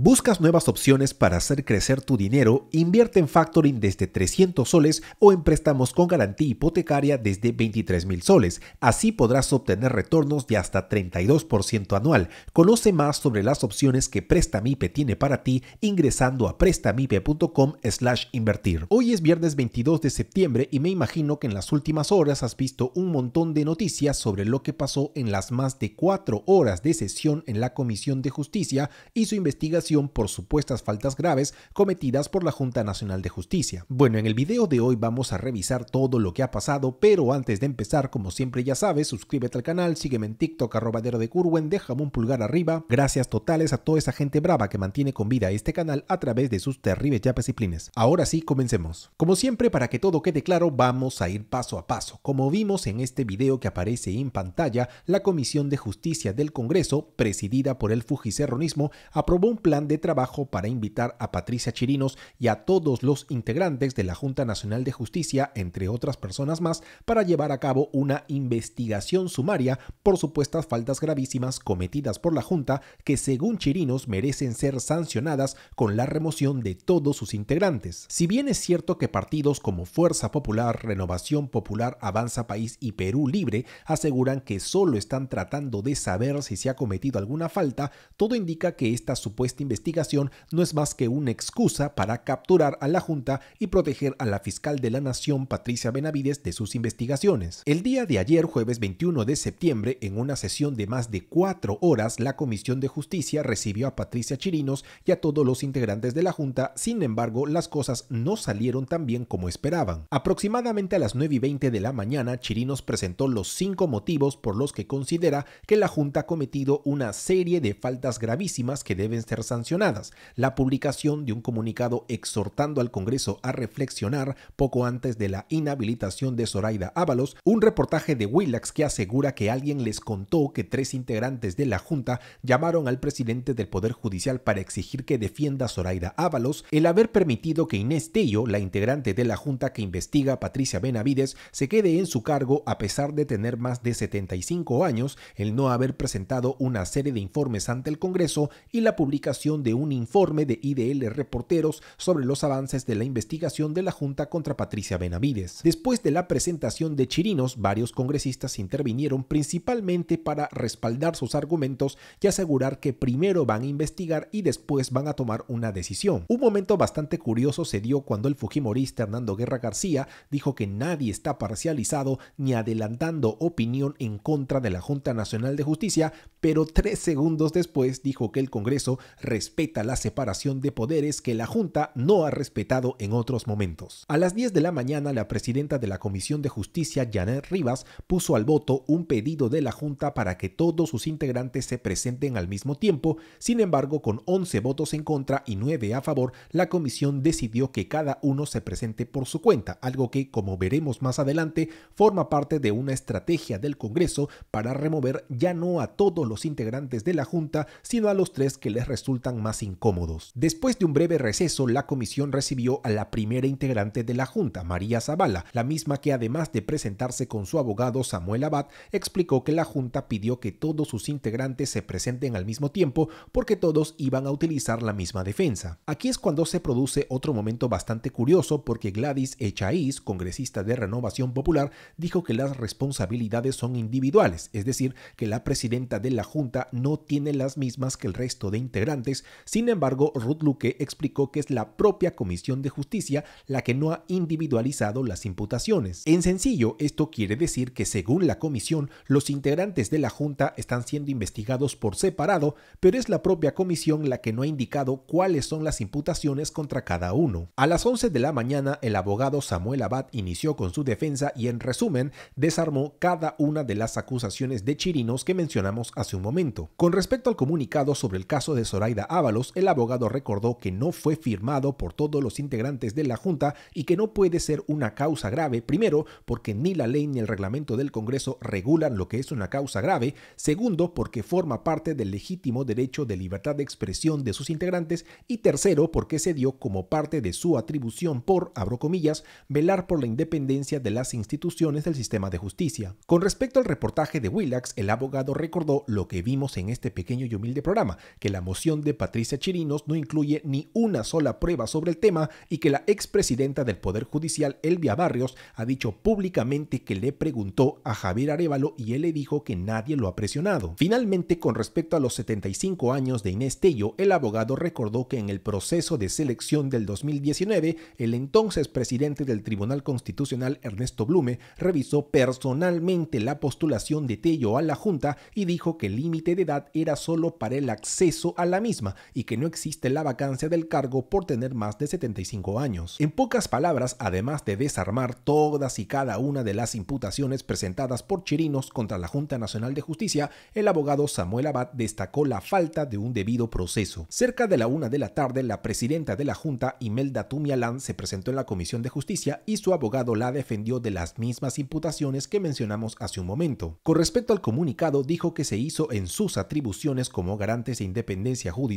¿Buscas nuevas opciones para hacer crecer tu dinero? Invierte en factoring desde 300 soles o en préstamos con garantía hipotecaria desde 23 mil soles. Así podrás obtener retornos de hasta 32% anual. Conoce más sobre las opciones que Prestamipe tiene para ti ingresando a prestamipe.com slash invertir. Hoy es viernes 22 de septiembre y me imagino que en las últimas horas has visto un montón de noticias sobre lo que pasó en las más de 4 horas de sesión en la Comisión de Justicia y su investigación por supuestas faltas graves cometidas por la Junta Nacional de Justicia. Bueno, en el video de hoy vamos a revisar todo lo que ha pasado, pero antes de empezar, como siempre ya sabes, suscríbete al canal, sígueme en TikTok, arrobadero de Curwen, déjame un pulgar arriba. Gracias totales a toda esa gente brava que mantiene con vida este canal a través de sus terribles yapes Ahora sí, comencemos. Como siempre, para que todo quede claro, vamos a ir paso a paso. Como vimos en este video que aparece en pantalla, la Comisión de Justicia del Congreso, presidida por el fujicerronismo, aprobó un plan de trabajo para invitar a Patricia Chirinos y a todos los integrantes de la Junta Nacional de Justicia, entre otras personas más, para llevar a cabo una investigación sumaria por supuestas faltas gravísimas cometidas por la Junta que según Chirinos merecen ser sancionadas con la remoción de todos sus integrantes. Si bien es cierto que partidos como Fuerza Popular, Renovación Popular, Avanza País y Perú Libre aseguran que solo están tratando de saber si se ha cometido alguna falta, todo indica que esta supuesta investigación no es más que una excusa para capturar a la Junta y proteger a la fiscal de la Nación, Patricia Benavides, de sus investigaciones. El día de ayer, jueves 21 de septiembre, en una sesión de más de cuatro horas, la Comisión de Justicia recibió a Patricia Chirinos y a todos los integrantes de la Junta, sin embargo, las cosas no salieron tan bien como esperaban. Aproximadamente a las 9 y 20 de la mañana, Chirinos presentó los cinco motivos por los que considera que la Junta ha cometido una serie de faltas gravísimas que deben ser sancionadas sancionadas la publicación de un comunicado exhortando al Congreso a reflexionar poco antes de la inhabilitación de Zoraida Ábalos, un reportaje de Willax que asegura que alguien les contó que tres integrantes de la Junta llamaron al presidente del Poder Judicial para exigir que defienda a Zoraida Ábalos el haber permitido que Inés Tello, la integrante de la Junta que investiga a Patricia Benavides, se quede en su cargo a pesar de tener más de 75 años, el no haber presentado una serie de informes ante el Congreso y la publicación de un informe de IDL Reporteros sobre los avances de la investigación de la Junta contra Patricia Benavides. Después de la presentación de Chirinos, varios congresistas intervinieron principalmente para respaldar sus argumentos y asegurar que primero van a investigar y después van a tomar una decisión. Un momento bastante curioso se dio cuando el fujimorista Hernando Guerra García dijo que nadie está parcializado ni adelantando opinión en contra de la Junta Nacional de Justicia, pero tres segundos después dijo que el Congreso respeta la separación de poderes que la Junta no ha respetado en otros momentos. A las 10 de la mañana, la presidenta de la Comisión de Justicia, Janet Rivas, puso al voto un pedido de la Junta para que todos sus integrantes se presenten al mismo tiempo. Sin embargo, con 11 votos en contra y 9 a favor, la comisión decidió que cada uno se presente por su cuenta, algo que, como veremos más adelante, forma parte de una estrategia del Congreso para remover ya no a todos los integrantes de la Junta, sino a los tres que les resulta más incómodos. Después de un breve receso, la comisión recibió a la primera integrante de la Junta, María Zavala, la misma que además de presentarse con su abogado Samuel Abad, explicó que la Junta pidió que todos sus integrantes se presenten al mismo tiempo porque todos iban a utilizar la misma defensa. Aquí es cuando se produce otro momento bastante curioso porque Gladys Echaíz, congresista de Renovación Popular, dijo que las responsabilidades son individuales, es decir, que la presidenta de la Junta no tiene las mismas que el resto de integrantes sin embargo, Ruth Luque explicó que es la propia Comisión de Justicia la que no ha individualizado las imputaciones. En sencillo, esto quiere decir que según la comisión, los integrantes de la Junta están siendo investigados por separado, pero es la propia comisión la que no ha indicado cuáles son las imputaciones contra cada uno. A las 11 de la mañana, el abogado Samuel Abad inició con su defensa y en resumen desarmó cada una de las acusaciones de Chirinos que mencionamos hace un momento. Con respecto al comunicado sobre el caso de Zoraida Ávalos, Ábalos, el abogado recordó que no fue firmado por todos los integrantes de la Junta y que no puede ser una causa grave, primero, porque ni la ley ni el reglamento del Congreso regulan lo que es una causa grave, segundo, porque forma parte del legítimo derecho de libertad de expresión de sus integrantes y tercero, porque se dio como parte de su atribución por, abro comillas, velar por la independencia de las instituciones del sistema de justicia. Con respecto al reportaje de Willax, el abogado recordó lo que vimos en este pequeño y humilde programa, que la moción de de Patricia Chirinos no incluye ni una sola prueba sobre el tema y que la expresidenta del Poder Judicial, Elvia Barrios, ha dicho públicamente que le preguntó a Javier Arevalo y él le dijo que nadie lo ha presionado. Finalmente, con respecto a los 75 años de Inés Tello, el abogado recordó que en el proceso de selección del 2019, el entonces presidente del Tribunal Constitucional, Ernesto Blume, revisó personalmente la postulación de Tello a la Junta y dijo que el límite de edad era solo para el acceso a la misma y que no existe la vacancia del cargo por tener más de 75 años. En pocas palabras, además de desarmar todas y cada una de las imputaciones presentadas por Chirinos contra la Junta Nacional de Justicia, el abogado Samuel Abad destacó la falta de un debido proceso. Cerca de la una de la tarde, la presidenta de la Junta, Imelda Tumialán, se presentó en la Comisión de Justicia y su abogado la defendió de las mismas imputaciones que mencionamos hace un momento. Con respecto al comunicado, dijo que se hizo en sus atribuciones como garantes de independencia judicial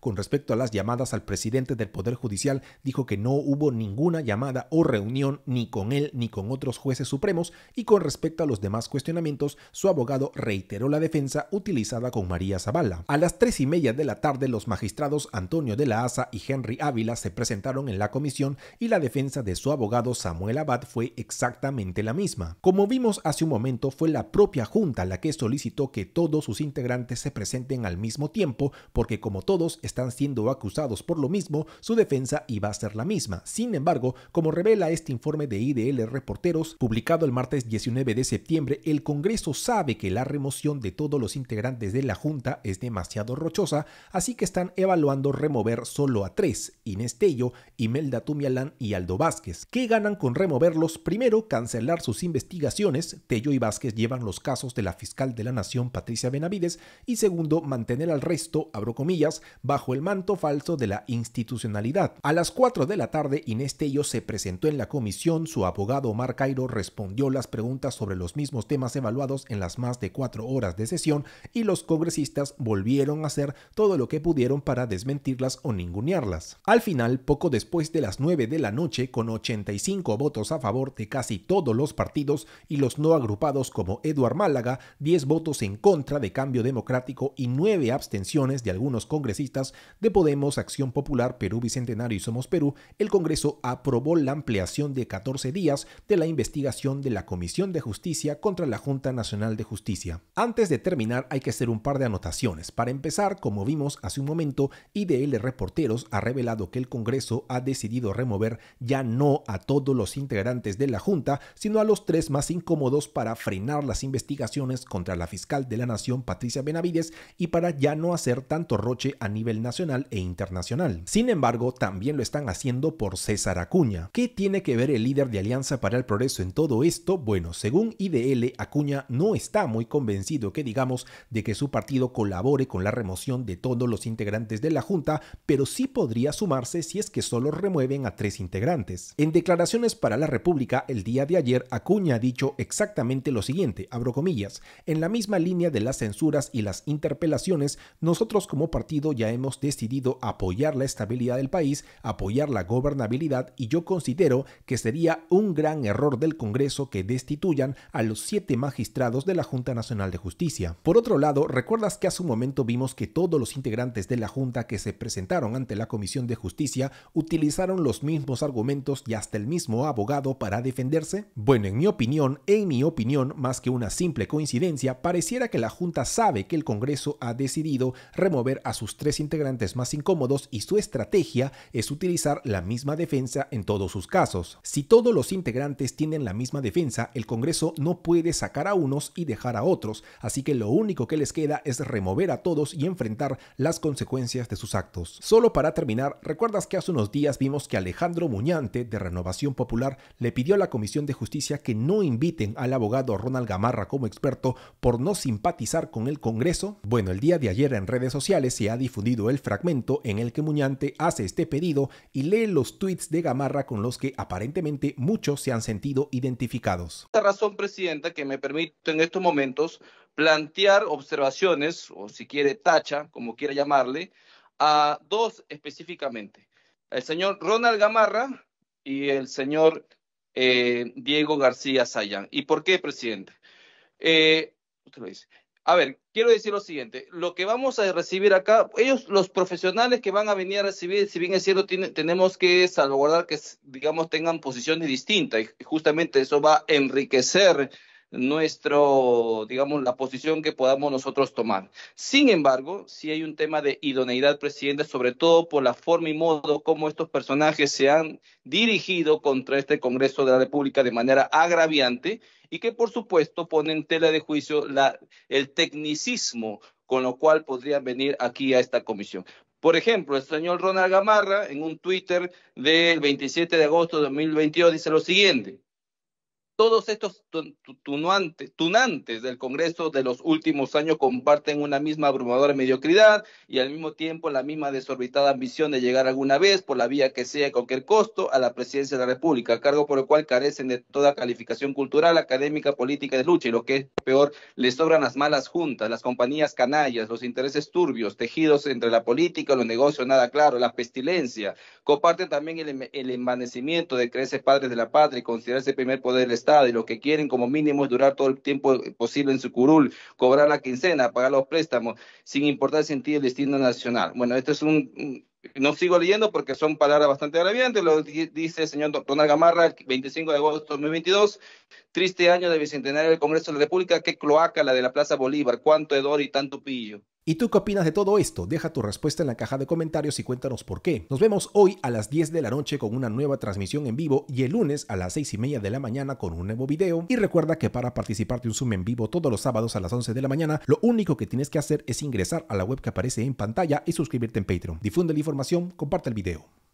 con respecto a las llamadas al presidente del Poder Judicial dijo que no hubo ninguna llamada o reunión ni con él ni con otros jueces supremos y con respecto a los demás cuestionamientos su abogado reiteró la defensa utilizada con María Zavala. A las tres y media de la tarde los magistrados Antonio de la Asa y Henry Ávila se presentaron en la comisión y la defensa de su abogado Samuel Abad fue exactamente la misma. Como vimos hace un momento fue la propia Junta la que solicitó que todos sus integrantes se presenten al mismo tiempo porque como como todos están siendo acusados por lo mismo, su defensa iba a ser la misma. Sin embargo, como revela este informe de IDL Reporteros, publicado el martes 19 de septiembre, el Congreso sabe que la remoción de todos los integrantes de la Junta es demasiado rochosa, así que están evaluando remover solo a tres, Inés Tello, Imelda Tumialán y Aldo Vázquez. ¿Qué ganan con removerlos? Primero, cancelar sus investigaciones. Tello y Vázquez llevan los casos de la fiscal de la Nación, Patricia Benavides, y segundo, mantener al resto, abro comillas, bajo el manto falso de la institucionalidad. A las 4 de la tarde, Inés Tello se presentó en la comisión, su abogado Omar Cairo respondió las preguntas sobre los mismos temas evaluados en las más de cuatro horas de sesión y los congresistas volvieron a hacer todo lo que pudieron para desmentirlas o ningunearlas. Al final, poco después de las 9 de la noche, con 85 votos a favor de casi todos los partidos y los no agrupados como Eduard Málaga, 10 votos en contra de Cambio Democrático y 9 abstenciones de algunos congresistas de Podemos, Acción Popular, Perú Bicentenario y Somos Perú, el Congreso aprobó la ampliación de 14 días de la investigación de la Comisión de Justicia contra la Junta Nacional de Justicia. Antes de terminar hay que hacer un par de anotaciones. Para empezar, como vimos hace un momento, IDL Reporteros ha revelado que el Congreso ha decidido remover ya no a todos los integrantes de la Junta, sino a los tres más incómodos para frenar las investigaciones contra la fiscal de la Nación, Patricia Benavides, y para ya no hacer tanto roche a nivel nacional e internacional. Sin embargo, también lo están haciendo por César Acuña. ¿Qué tiene que ver el líder de Alianza para el Progreso en todo esto? Bueno, según IDL, Acuña no está muy convencido que digamos de que su partido colabore con la remoción de todos los integrantes de la Junta, pero sí podría sumarse si es que solo remueven a tres integrantes. En declaraciones para la República el día de ayer, Acuña ha dicho exactamente lo siguiente, abro comillas, en la misma línea de las censuras y las interpelaciones, nosotros como partido ya hemos decidido apoyar la estabilidad del país, apoyar la gobernabilidad y yo considero que sería un gran error del Congreso que destituyan a los siete magistrados de la Junta Nacional de Justicia. Por otro lado, recuerdas que hace un momento vimos que todos los integrantes de la Junta que se presentaron ante la Comisión de Justicia utilizaron los mismos argumentos y hasta el mismo abogado para defenderse? Bueno, en mi opinión, en mi opinión, más que una simple coincidencia, pareciera que la Junta sabe que el Congreso ha decidido remover a a sus tres integrantes más incómodos y su estrategia es utilizar la misma defensa en todos sus casos. Si todos los integrantes tienen la misma defensa, el Congreso no puede sacar a unos y dejar a otros, así que lo único que les queda es remover a todos y enfrentar las consecuencias de sus actos. Solo para terminar, recuerdas que hace unos días vimos que Alejandro Muñante de Renovación Popular le pidió a la Comisión de Justicia que no inviten al abogado Ronald Gamarra como experto por no simpatizar con el Congreso. Bueno, el día de ayer en redes sociales se ha difundido el fragmento en el que Muñante hace este pedido y lee los tweets de Gamarra con los que aparentemente muchos se han sentido identificados. La razón, Presidenta, que me permito en estos momentos plantear observaciones, o si quiere tacha, como quiera llamarle, a dos específicamente, el señor Ronald Gamarra y el señor eh, Diego García Sayán. ¿Y por qué, presidente? Eh, usted lo dice a ver, quiero decir lo siguiente, lo que vamos a recibir acá, ellos, los profesionales que van a venir a recibir, si bien es cierto, tenemos que salvaguardar que, digamos, tengan posiciones distintas y justamente eso va a enriquecer nuestro, digamos, la posición que podamos nosotros tomar. Sin embargo, si hay un tema de idoneidad, presidente, sobre todo por la forma y modo como estos personajes se han dirigido contra este Congreso de la República de manera agraviante y que, por supuesto, pone en tela de juicio el tecnicismo con lo cual podrían venir aquí a esta comisión. Por ejemplo, el señor Ronald Gamarra, en un Twitter del 27 de agosto de 2022, dice lo siguiente. Todos estos tunantes, tunantes del Congreso de los últimos años comparten una misma abrumadora mediocridad y al mismo tiempo la misma desorbitada ambición de llegar alguna vez, por la vía que sea a cualquier costo, a la presidencia de la República, cargo por el cual carecen de toda calificación cultural, académica, política de lucha y lo que es peor, les sobran las malas juntas, las compañías canallas, los intereses turbios, tejidos entre la política, los negocios, nada claro, la pestilencia. Comparten también el, el envanecimiento de creces padres de la patria y considerarse primer poder del Estado y lo que quieren como mínimo es durar todo el tiempo posible en su curul, cobrar la quincena, pagar los préstamos, sin importar el sentido del destino nacional. Bueno, esto es un, no sigo leyendo porque son palabras bastante agraviantes, lo dice el señor Donald Gamarra el 25 de agosto de 2022, triste año de bicentenario del Congreso de la República, qué cloaca la de la Plaza Bolívar, cuánto hedor y tanto pillo. ¿Y tú qué opinas de todo esto? Deja tu respuesta en la caja de comentarios y cuéntanos por qué. Nos vemos hoy a las 10 de la noche con una nueva transmisión en vivo y el lunes a las 6 y media de la mañana con un nuevo video. Y recuerda que para participar de un Zoom en vivo todos los sábados a las 11 de la mañana, lo único que tienes que hacer es ingresar a la web que aparece en pantalla y suscribirte en Patreon. Difunde la información, comparte el video.